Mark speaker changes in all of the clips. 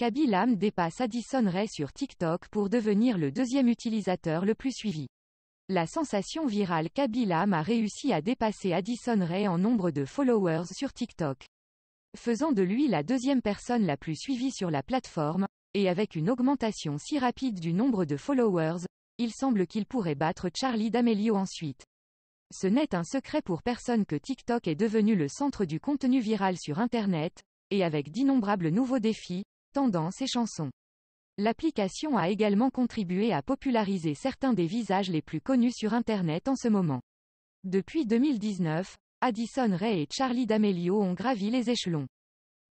Speaker 1: Kaby dépasse Addison Ray sur TikTok pour devenir le deuxième utilisateur le plus suivi. La sensation virale Kaby a réussi à dépasser Addison Ray en nombre de followers sur TikTok. Faisant de lui la deuxième personne la plus suivie sur la plateforme, et avec une augmentation si rapide du nombre de followers, il semble qu'il pourrait battre Charlie D'Amelio ensuite. Ce n'est un secret pour personne que TikTok est devenu le centre du contenu viral sur Internet, et avec d'innombrables nouveaux défis, tendances et chansons. L'application a également contribué à populariser certains des visages les plus connus sur Internet en ce moment. Depuis 2019, Addison Ray et Charlie D'Amelio ont gravi les échelons.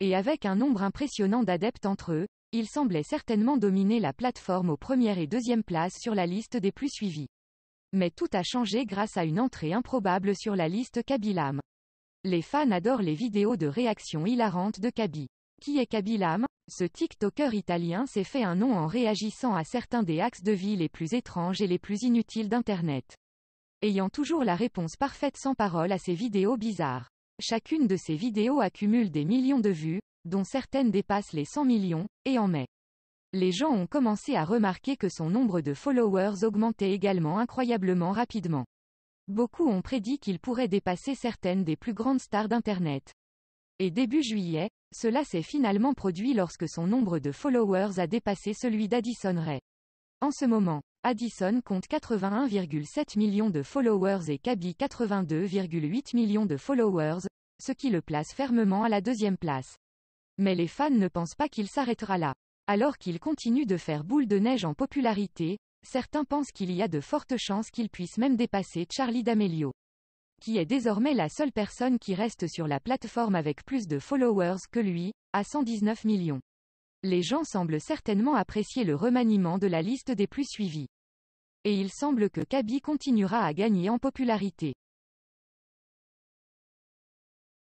Speaker 1: Et avec un nombre impressionnant d'adeptes entre eux, ils semblaient certainement dominer la plateforme aux premières et deuxièmes places sur la liste des plus suivis. Mais tout a changé grâce à une entrée improbable sur la liste Kabilam. Les fans adorent les vidéos de réaction hilarantes de Kaby. Qui est Kabilam ce TikToker italien s'est fait un nom en réagissant à certains des axes de vie les plus étranges et les plus inutiles d'Internet. Ayant toujours la réponse parfaite sans parole à ses vidéos bizarres. Chacune de ses vidéos accumule des millions de vues, dont certaines dépassent les 100 millions, et en mai. Les gens ont commencé à remarquer que son nombre de followers augmentait également incroyablement rapidement. Beaucoup ont prédit qu'il pourrait dépasser certaines des plus grandes stars d'Internet et début juillet, cela s'est finalement produit lorsque son nombre de followers a dépassé celui d'Addison Ray. En ce moment, Addison compte 81,7 millions de followers et Kaby 82,8 millions de followers, ce qui le place fermement à la deuxième place. Mais les fans ne pensent pas qu'il s'arrêtera là. Alors qu'il continue de faire boule de neige en popularité, certains pensent qu'il y a de fortes chances qu'il puisse même dépasser Charlie D'Amelio qui est désormais la seule personne qui reste sur la plateforme avec plus de followers que lui, à 119 millions. Les gens semblent certainement apprécier le remaniement de la liste des plus suivis. Et il semble que Kaby continuera à gagner en popularité.